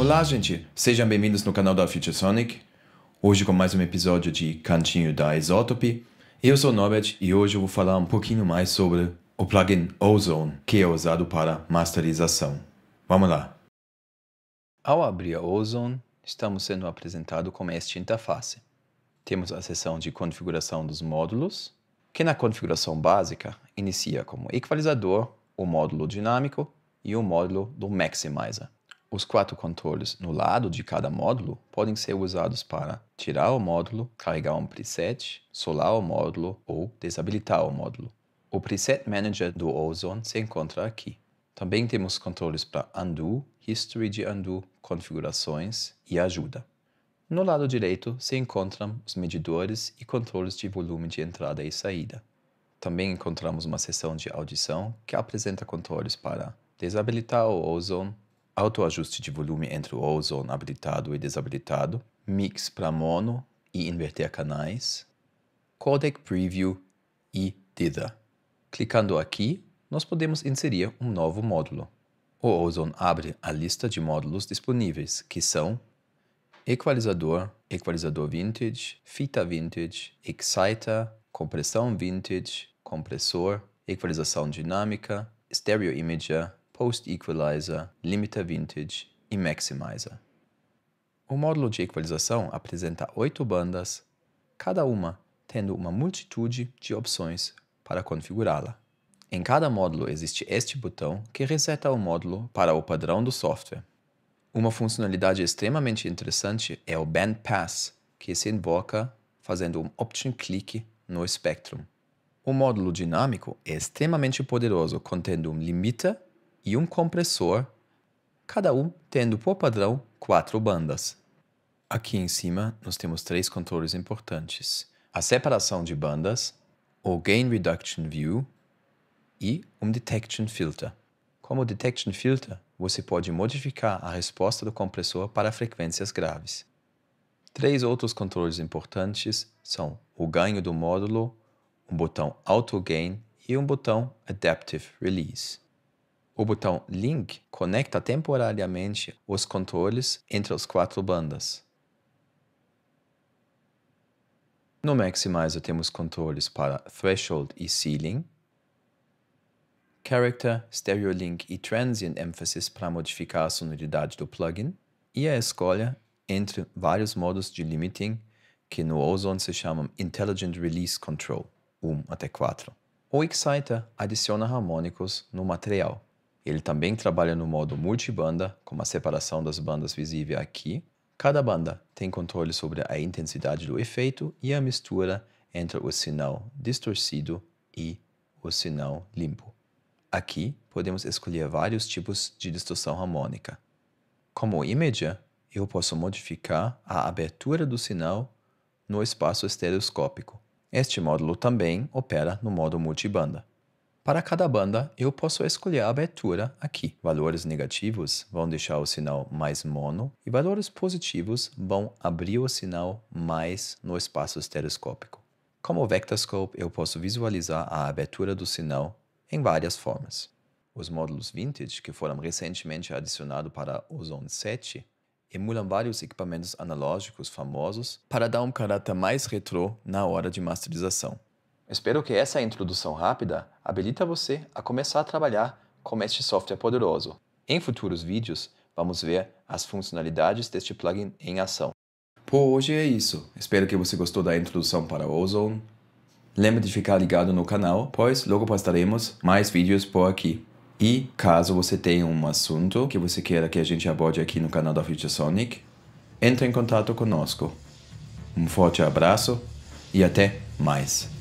Olá, gente! Sejam bem-vindos no canal da Future Sonic. Hoje com mais um episódio de Cantinho da Isotope. Eu sou Norbert e hoje eu vou falar um pouquinho mais sobre o plugin Ozone, que é usado para masterização. Vamos lá! Ao abrir a Ozone, estamos sendo apresentado com esta interface. Temos a seção de configuração dos módulos, que na configuração básica inicia como equalizador, o módulo dinâmico e o módulo do Maximizer. Os quatro controles no lado de cada módulo podem ser usados para tirar o módulo, carregar um preset, solar o módulo ou desabilitar o módulo. O Preset Manager do Ozone se encontra aqui. Também temos controles para Undo, History de Undo, Configurações e Ajuda. No lado direito se encontram os medidores e controles de volume de entrada e saída. Também encontramos uma seção de audição que apresenta controles para desabilitar o ozone, autoajuste de volume entre o ozone habilitado e desabilitado, mix para mono e inverter canais, codec preview e dither. Clicando aqui, nós podemos inserir um novo módulo. O Ozone abre a lista de módulos disponíveis, que são equalizador, equalizador vintage, fita vintage, exciter, compressão vintage, compressor, equalização dinâmica, stereo imager, Post-Equalizer, Limiter Vintage e Maximizer. O módulo de equalização apresenta oito bandas, cada uma tendo uma multitude de opções para configurá-la. Em cada módulo existe este botão que reseta o módulo para o padrão do software. Uma funcionalidade extremamente interessante é o Band Pass, que se invoca fazendo um option click no Spectrum. O módulo dinâmico é extremamente poderoso, contendo um limiter e um compressor, cada um tendo por padrão quatro bandas. Aqui em cima nós temos três controles importantes: a separação de bandas, o Gain Reduction View e um Detection Filter. Como Detection Filter, você pode modificar a resposta do compressor para frequências graves. Três outros controles importantes são o ganho do módulo, um botão Auto Gain e um botão Adaptive Release. O botão Link conecta temporariamente os controles entre as quatro bandas. No Maximizer temos controles para Threshold e Ceiling, Character, Stereo Link e Transient Emphasis para modificar a sonoridade do plugin e a escolha entre vários modos de limiting que no Ozone se chamam Intelligent Release Control 1 até 4. O Exciter adiciona harmônicos no material. Ele também trabalha no modo multibanda, com a separação das bandas visível aqui. Cada banda tem controle sobre a intensidade do efeito e a mistura entre o sinal distorcido e o sinal limpo. Aqui podemos escolher vários tipos de distorção harmônica. Como imager, eu posso modificar a abertura do sinal no espaço estereoscópico. Este módulo também opera no modo multibanda. Para cada banda, eu posso escolher a abertura aqui. Valores negativos vão deixar o sinal mais mono e valores positivos vão abrir o sinal mais no espaço estereoscópico. Como Vectorscope, eu posso visualizar a abertura do sinal em várias formas. Os módulos vintage, que foram recentemente adicionados para o Zone 7, emulam vários equipamentos analógicos famosos para dar um caráter mais retrô na hora de masterização. Espero que essa introdução rápida habilita você a começar a trabalhar com este software poderoso. Em futuros vídeos, vamos ver as funcionalidades deste plugin em ação. Por hoje é isso. Espero que você gostou da introdução para o Ozone. Lembre de ficar ligado no canal, pois logo postaremos mais vídeos por aqui. E caso você tenha um assunto que você queira que a gente aborde aqui no canal da Future Sonic, entre em contato conosco. Um forte abraço e até mais!